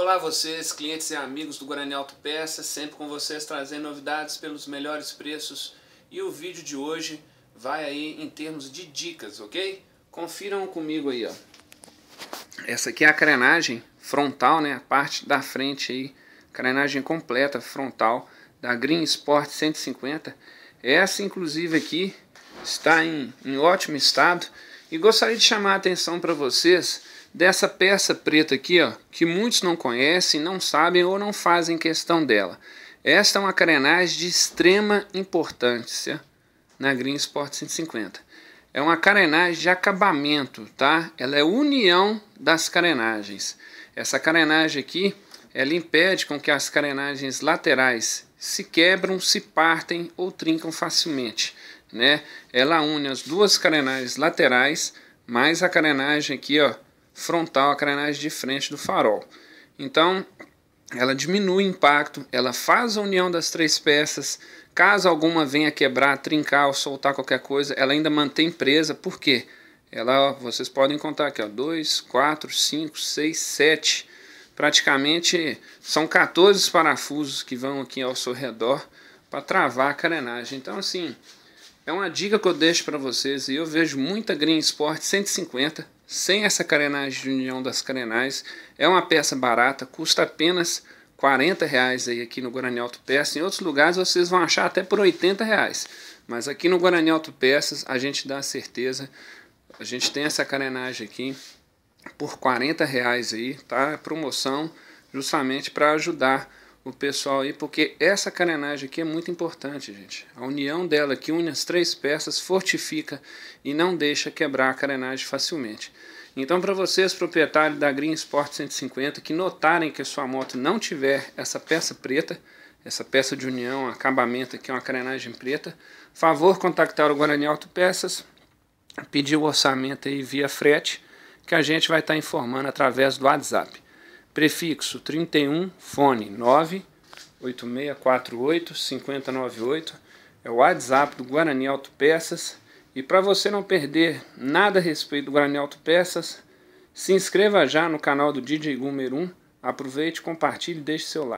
Olá vocês, clientes e amigos do Guarani Auto Peças, sempre com vocês trazendo novidades pelos melhores preços e o vídeo de hoje vai aí em termos de dicas, ok? Confiram comigo aí, ó. Essa aqui é a crenagem frontal, né, a parte da frente aí, crenagem completa frontal da Green Sport 150. Essa inclusive aqui está em, em ótimo estado e gostaria de chamar a atenção para vocês dessa peça preta aqui, ó, que muitos não conhecem, não sabem ou não fazem questão dela. Esta é uma carenagem de extrema importância na Green Sport 150. É uma carenagem de acabamento, tá? Ela é união das carenagens. Essa carenagem aqui, ela impede com que as carenagens laterais se quebram, se partem ou trincam facilmente, né? Ela une as duas carenagens laterais mais a carenagem aqui, ó, frontal, a carenagem de frente do farol. Então, ela diminui o impacto, ela faz a união das três peças. Caso alguma venha quebrar, trincar ou soltar qualquer coisa, ela ainda mantém presa. Por quê? Ela, vocês podem contar aqui, 2, 4, 5, 6, 7. Praticamente são 14 parafusos que vão aqui ao seu redor para travar a carenagem. Então, assim, é uma dica que eu deixo para vocês. E eu vejo muita Green Sport 150 sem essa carenagem de união das carenagens É uma peça barata, custa apenas 40 reais aí aqui no Guarani Auto Peças. Em outros lugares vocês vão achar até por 80 reais. Mas aqui no Guarani Auto Peças a gente dá a certeza, a gente tem essa carenagem aqui por 40 reais aí, tá? Promoção justamente para ajudar o pessoal aí, porque essa carenagem aqui é muito importante, gente. A união dela que une as três peças fortifica e não deixa quebrar a carenagem facilmente. Então, para vocês, proprietários da Green Sport 150, que notarem que a sua moto não tiver essa peça preta, essa peça de união, acabamento aqui, uma carenagem preta, favor contactar o Guarani Peças pedir o orçamento aí via frete, que a gente vai estar tá informando através do WhatsApp. Prefixo 31, fone 986485098, É o WhatsApp do Guarani Peças E para você não perder nada a respeito do Guarani Peças se inscreva já no canal do DJ Gumer 1. Aproveite, compartilhe e deixe seu like.